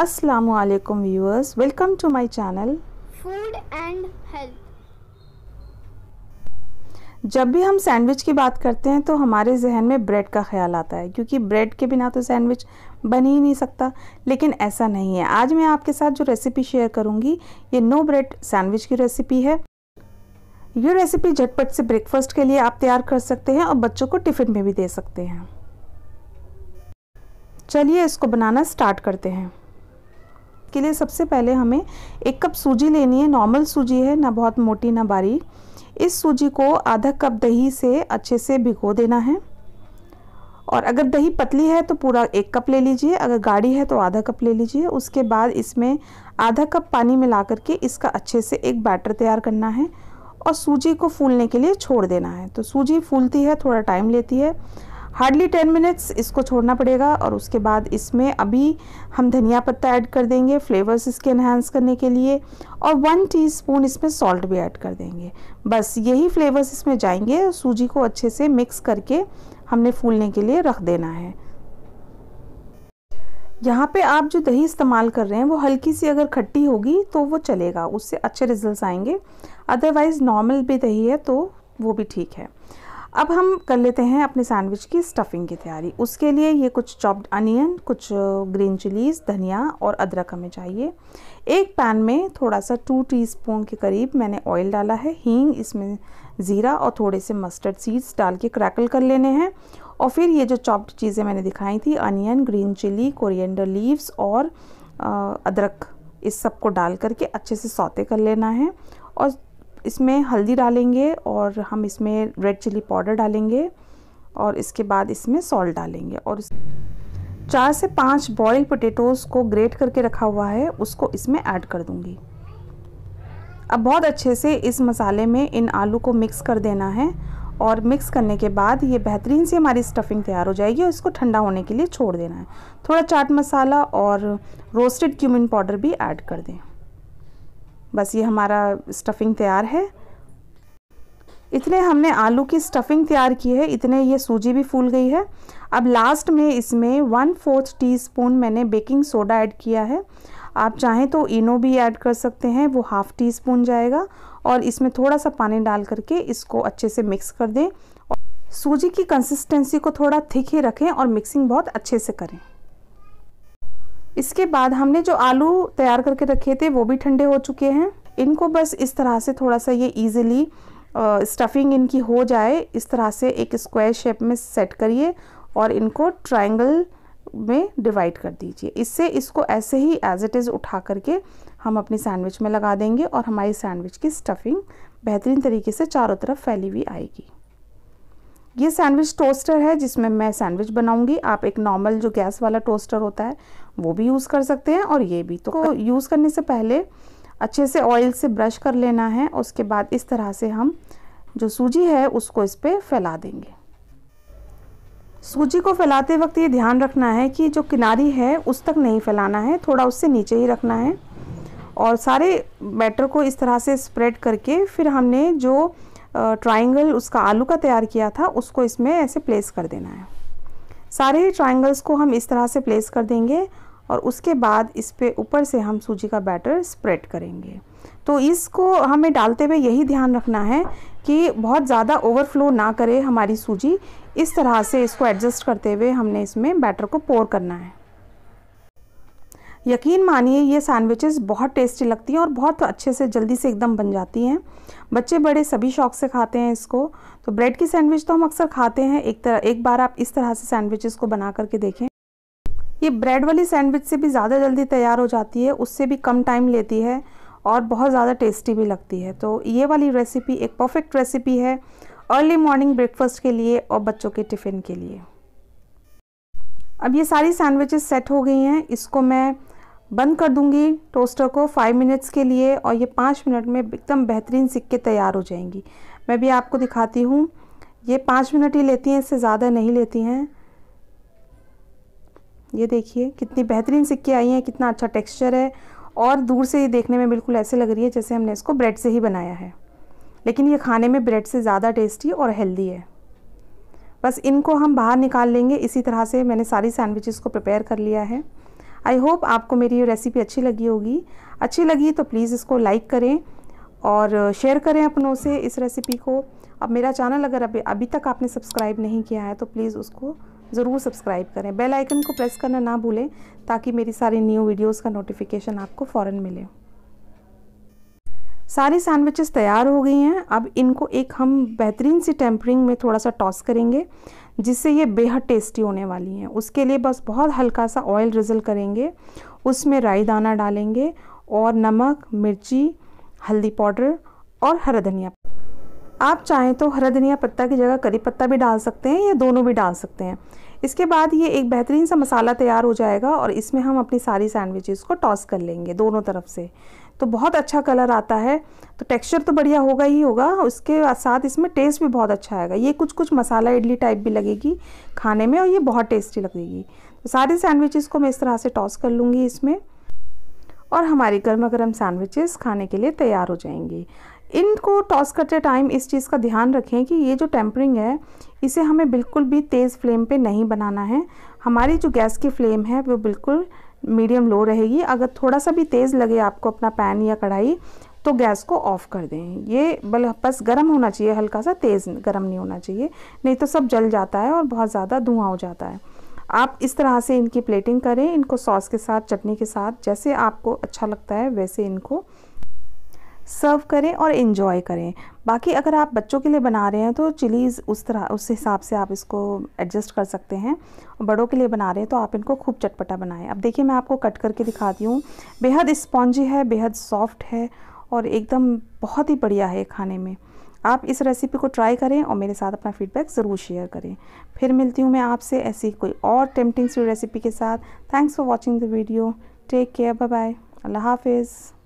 Assalamualaikum viewers, welcome to my channel Food and Health जब भी हम सैंडविच की बात करते हैं तो हमारे जहन में ब्रेड का ख्याल आता है क्योंकि ब्रेड के बिना तो सैंडविच बन ही नहीं सकता लेकिन ऐसा नहीं है आज मैं आपके साथ जो रेसिपी शेयर करूंगी ये नो ब्रेड सैंडविच की रेसिपी है ये रेसिपी झटपट से ब्रेकफास्ट के लिए आप तैयार कर सकते हैं और बच्चों को टिफ़िन में भी दे सकते हैं चलिए इसको बनाना स्टार्ट करते हैं के लिए सबसे पहले हमें एक कप सूजी लेनी है नॉर्मल सूजी है ना बहुत मोटी ना बारीक इस सूजी को आधा कप दही से अच्छे से भिगो देना है और अगर दही पतली है तो पूरा एक कप ले लीजिए अगर गाढ़ी है तो आधा कप ले लीजिए उसके बाद इसमें आधा कप पानी मिला करके इसका अच्छे से एक बैटर तैयार करना है और सूजी को फूलने के लिए छोड़ देना है तो सूजी फूलती है थोड़ा टाइम लेती है हार्डली टेन मिनट्स इसको छोड़ना पड़ेगा और उसके बाद इसमें अभी हम धनिया पत्ता ऐड कर देंगे फ्लेवर्स इसके इन्हांस करने के लिए और वन टीस्पून इसमें सॉल्ट भी ऐड कर देंगे बस यही फ्लेवर्स इसमें जाएंगे सूजी को अच्छे से मिक्स करके हमने फूलने के लिए रख देना है यहाँ पे आप जो दही इस्तेमाल कर रहे हैं वो हल्की सी अगर खट्टी होगी तो वो चलेगा उससे अच्छे रिजल्ट आएंगे अदरवाइज़ नॉर्मल भी दही है तो वो भी ठीक है अब हम कर लेते हैं अपने सैंडविच की स्टफिंग की तैयारी उसके लिए ये कुछ चॉप्ड अनियन कुछ ग्रीन चिलीज़ धनिया और अदरक हमें चाहिए एक पैन में थोड़ा सा टू टीस्पून के करीब मैंने ऑयल डाला है हींग इसमें ज़ीरा और थोड़े से मस्टर्ड सीड्स डाल के क्रैकल कर लेने हैं और फिर ये जो चॉप्ड चीज़ें मैंने दिखाई थी onion green chilli coriander leaves और अदरक इस सब को डाल करके अच्छे से सौते कर लेना है और इसमें हल्दी डालेंगे और हम इसमें रेड चिली पाउडर डालेंगे और इसके बाद इसमें सॉल्ट डालेंगे और चार से पाँच बॉयल पोटेटोस को ग्रेट करके रखा हुआ है उसको इसमें ऐड कर दूंगी अब बहुत अच्छे से इस मसाले में इन आलू को मिक्स कर देना है और मिक्स करने के बाद ये बेहतरीन सी हमारी स्टफिंग तैयार हो जाएगी और इसको ठंडा होने के लिए छोड़ देना है थोड़ा चाट मसाला और रोस्टेड क्यूमिन पाउडर भी ऐड कर दें बस ये हमारा स्टफिंग तैयार है इतने हमने आलू की स्टफिंग तैयार की है इतने ये सूजी भी फूल गई है अब लास्ट में इसमें वन फोर्थ टीस्पून मैंने बेकिंग सोडा ऐड किया है आप चाहें तो इनो भी ऐड कर सकते हैं वो हाफ़ टी स्पून जाएगा और इसमें थोड़ा सा पानी डाल करके इसको अच्छे से मिक्स कर दें सूजी की कंसिस्टेंसी को थोड़ा थिक ही रखें और मिक्सिंग बहुत अच्छे से करें इसके बाद हमने जो आलू तैयार करके रखे थे वो भी ठंडे हो चुके हैं इनको बस इस तरह से थोड़ा सा ये ईजिली स्टफिंग इनकी हो जाए इस तरह से एक स्क्वायर शेप में सेट करिए और इनको ट्रायंगल में डिवाइड कर दीजिए इससे इसको ऐसे ही एज इट इज़ उठा करके हम अपनी सैंडविच में लगा देंगे और हमारी सैंडविच की स्टफिंग बेहतरीन तरीके से चारों तरफ फैली हुई आएगी ये सैंडविच टोस्टर है जिसमें मैं सैंडविच बनाऊंगी आप एक नॉर्मल जो गैस वाला टोस्टर होता है वो भी यूज़ कर सकते हैं और ये भी तो यूज़ करने से पहले अच्छे से ऑयल से ब्रश कर लेना है उसके बाद इस तरह से हम जो सूजी है उसको इस पर फैला देंगे सूजी को फैलाते वक्त ये ध्यान रखना है कि जो किनारी है उस तक नहीं फैलाना है थोड़ा उससे नीचे ही रखना है और सारे बैटर को इस तरह से स्प्रेड करके फिर हमने जो ट्राइंगल उसका आलू का तैयार किया था उसको इसमें ऐसे प्लेस कर देना है सारे ट्राइंगल्स को हम इस तरह से प्लेस कर देंगे और उसके बाद इस पर ऊपर से हम सूजी का बैटर स्प्रेड करेंगे तो इसको हमें डालते हुए यही ध्यान रखना है कि बहुत ज़्यादा ओवरफ्लो ना करे हमारी सूजी इस तरह से इसको एडजस्ट करते हुए हमने इसमें बैटर को पोर करना है यकीन मानिए ये सैंडविचेस बहुत टेस्टी लगती हैं और बहुत अच्छे से जल्दी से एकदम बन जाती हैं बच्चे बड़े सभी शौक से खाते हैं इसको तो ब्रेड की सैंडविच तो हम अक्सर खाते हैं एक तरह एक बार आप इस तरह से सैंडविचेस को बना करके देखें ये ब्रेड वाली सैंडविच से भी ज़्यादा जल्दी तैयार हो जाती है उससे भी कम टाइम लेती है और बहुत ज़्यादा टेस्टी भी लगती है तो ये वाली रेसिपी एक परफेक्ट रेसिपी है अर्ली मॉर्निंग ब्रेकफास्ट के लिए और बच्चों के टिफ़िन के लिए अब ये सारी सैंडविचेस सेट हो गई हैं इसको मैं बंद कर दूंगी टोस्टर को फाइव मिनट्स के लिए और ये पाँच मिनट में एकदम बेहतरीन सिक्के तैयार हो जाएंगी मैं भी आपको दिखाती हूँ ये पाँच मिनट ही लेती हैं इससे ज़्यादा नहीं लेती हैं ये देखिए कितनी बेहतरीन सिक्के आई हैं कितना अच्छा टेक्सचर है और दूर से ये देखने में बिल्कुल ऐसे लग रही है जैसे हमने इसको ब्रेड से ही बनाया है लेकिन ये खाने में ब्रेड से ज़्यादा टेस्टी और हेल्दी है बस इनको हम बाहर निकाल लेंगे इसी तरह से मैंने सारी सैंडविचेस को प्रिपेयर कर लिया है आई होप आपको मेरी ये रेसिपी अच्छी लगी होगी अच्छी लगी तो प्लीज़ इसको लाइक करें और शेयर करें अपनों से इस रेसिपी को अब मेरा चैनल अगर अभी अभी तक आपने सब्सक्राइब नहीं किया है तो प्लीज़ उसको ज़रूर सब्सक्राइब करें बेल आइकन को प्रेस करना ना भूलें ताकि मेरी सारी न्यू वीडियोस का नोटिफिकेशन आपको फ़ौर मिले सारी सैंडविचेस तैयार हो गई हैं अब इनको एक हम बेहतरीन सी टेम्परिंग में थोड़ा सा टॉस करेंगे जिससे ये बेहद टेस्टी होने वाली हैं उसके लिए बस बहुत हल्का सा ऑयल रिजल करेंगे उसमें राई दाना डालेंगे और नमक मिर्ची हल्दी पाउडर और हरा धनिया आप चाहें तो हरा धनिया पत्ता की जगह करी पत्ता भी डाल सकते हैं या दोनों भी डाल सकते हैं इसके बाद ये एक बेहतरीन सा मसाला तैयार हो जाएगा और इसमें हम अपनी सारी सैंडविचेस को टॉस कर लेंगे दोनों तरफ से तो बहुत अच्छा कलर आता है तो टेक्सचर तो बढ़िया होगा ही होगा उसके साथ इसमें टेस्ट भी बहुत अच्छा आएगा ये कुछ कुछ मसाला इडली टाइप भी लगेगी खाने में और ये बहुत टेस्टी लगेगी तो सारी सैंडविचेस को मैं इस तरह से टॉस कर लूँगी इसमें और हमारी गर्मा गर्म सैंडविचेस खाने के लिए तैयार हो जाएंगी इनको टॉस करते टाइम इस चीज़ का ध्यान रखें कि ये जो टेम्परिंग है इसे हमें बिल्कुल भी तेज़ फ्लेम पे नहीं बनाना है हमारी जो गैस की फ्लेम है वो बिल्कुल मीडियम लो रहेगी अगर थोड़ा सा भी तेज़ लगे आपको अपना पैन या कढ़ाई तो गैस को ऑफ़ कर दें ये बल बस गर्म होना चाहिए हल्का सा तेज़ गर्म नहीं होना चाहिए नहीं तो सब जल जाता है और बहुत ज़्यादा धुआं हो जाता है आप इस तरह से इनकी प्लेटिंग करें इनको सॉस के साथ चटनी के साथ जैसे आपको अच्छा लगता है वैसे इनको सर्व करें और इन्जॉय करें बाकी अगर आप बच्चों के लिए बना रहे हैं तो चिलीज़ उस तरह उस हिसाब से आप इसको एडजस्ट कर सकते हैं बड़ों के लिए बना रहे हैं तो आप इनको खूब चटपटा बनाएं अब देखिए मैं आपको कट करके दिखाती हूँ बेहद स्पॉन्जी है बेहद सॉफ्ट है और एकदम बहुत ही बढ़िया है खाने में आप इस रेसिपी को ट्राई करें और मेरे साथ अपना फीडबैक ज़रूर शेयर करें फिर मिलती हूँ मैं आपसे ऐसी कोई और टेम्पटिंग सी रेसिपी के साथ thanks for watching the video take care bye bye अल्लाह हाफिज़